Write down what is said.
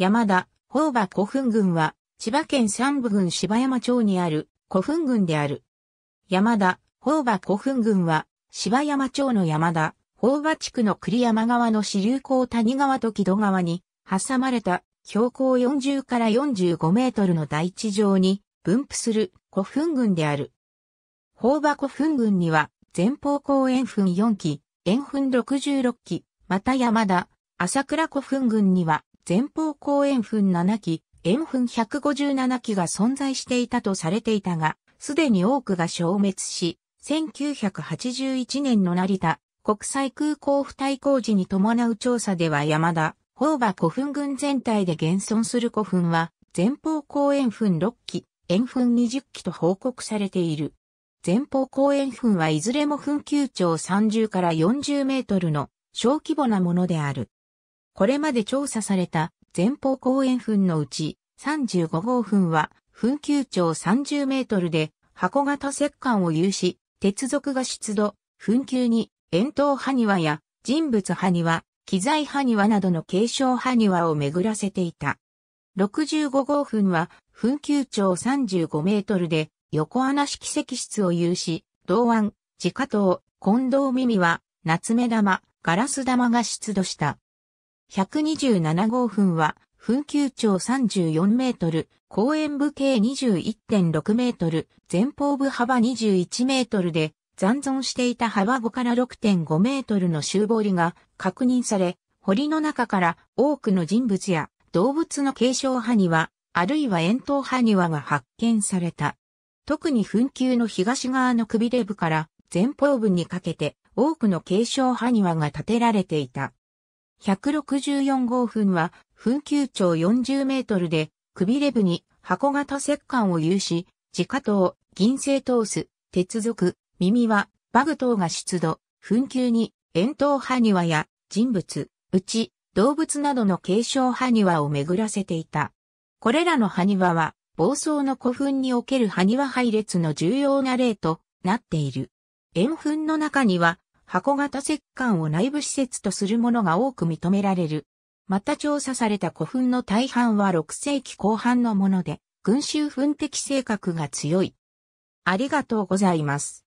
山田、宝馬古墳群は、千葉県三部郡芝山町にある古墳群である。山田、宝馬古墳群は、芝山町の山田、宝馬地区の栗山川の支流港谷川と木戸川に、挟まれた標高40から45メートルの大地上に分布する古墳群である。宝馬古墳群には、前方後円墳4基、円墳66基、また山田、朝倉古墳群には、前方後円墳7基、円墳157基が存在していたとされていたが、すでに多くが消滅し、1981年の成田国際空港付帯工事に伴う調査では山田、宝馬古墳群全体で現存する古墳は、前方後円墳6基、円墳20基と報告されている。前方後円墳はいずれも墳丘長30から40メートルの小規模なものである。これまで調査された前方後円墳のうち35号墳は墳丘長30メートルで箱型石棺を有し、鉄属が出土、墳丘に円筒埴輪や人物埴輪、機材埴輪などの継承埴輪を巡らせていた。65号墳は墳丘長35メートルで横穴式石室を有し、銅腕、自家刀、近藤耳は、夏目玉、ガラス玉が出土した。127号墳は、墳丘長34メートル、公園部径21.6メートル、前方部幅21メートルで、残存していた幅5から6.5メートルの周堀が確認され、堀の中から多くの人物や動物の継承派には、あるいは円筒派庭が発見された。特に墳丘の東側のくびれ部から前方部にかけて多くの継承派庭が建てられていた。164号墳は、墳丘長40メートルで、くびれ部に箱型石棺を有し、自家刀、銀製刀ース、鉄属、耳は、バグ等が出土、墳丘に、円筒埴輪や、人物、うち、動物などの継承埴輪を巡らせていた。これらの埴輪は、暴走の古墳における埴輪配列の重要な例となっている。円墳の中には、箱型石棺を内部施設とするものが多く認められる。また調査された古墳の大半は6世紀後半のもので、群衆墳的性格が強い。ありがとうございます。